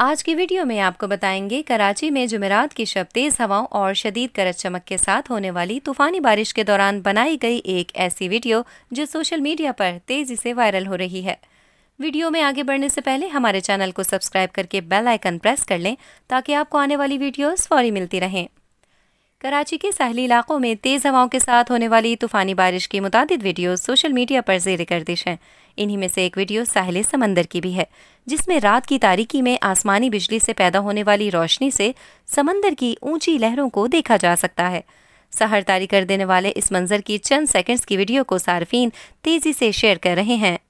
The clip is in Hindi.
आज की वीडियो में आपको बताएंगे कराची में जुमेरात की शब तेज़ हवाओं और शदीद गरज चमक के साथ होने वाली तूफ़ानी बारिश के दौरान बनाई गई एक ऐसी वीडियो जो सोशल मीडिया पर तेज़ी से वायरल हो रही है वीडियो में आगे बढ़ने से पहले हमारे चैनल को सब्सक्राइब करके बेल आइकन प्रेस कर लें ताकि आपको आने वाली वीडियोस फौरी मिलती रहें कराची के साहली इलाकों में तेज़ हवाओं के साथ होने वाली तूफ़ानी बारिश की मुताद वीडियो सोशल मीडिया पर जेर गर्दिश हैं इन्हीं में से एक वीडियो साहिल समंदर की भी है जिसमें रात की तारीकी में आसमानी बिजली से पैदा होने वाली रोशनी से समंदर की ऊंची लहरों को देखा जा सकता है सहर तारी कर देने वाले इस मंजर की चंद सेकंड्स की वीडियो को सार्फिन तेज़ी से शेयर कर रहे हैं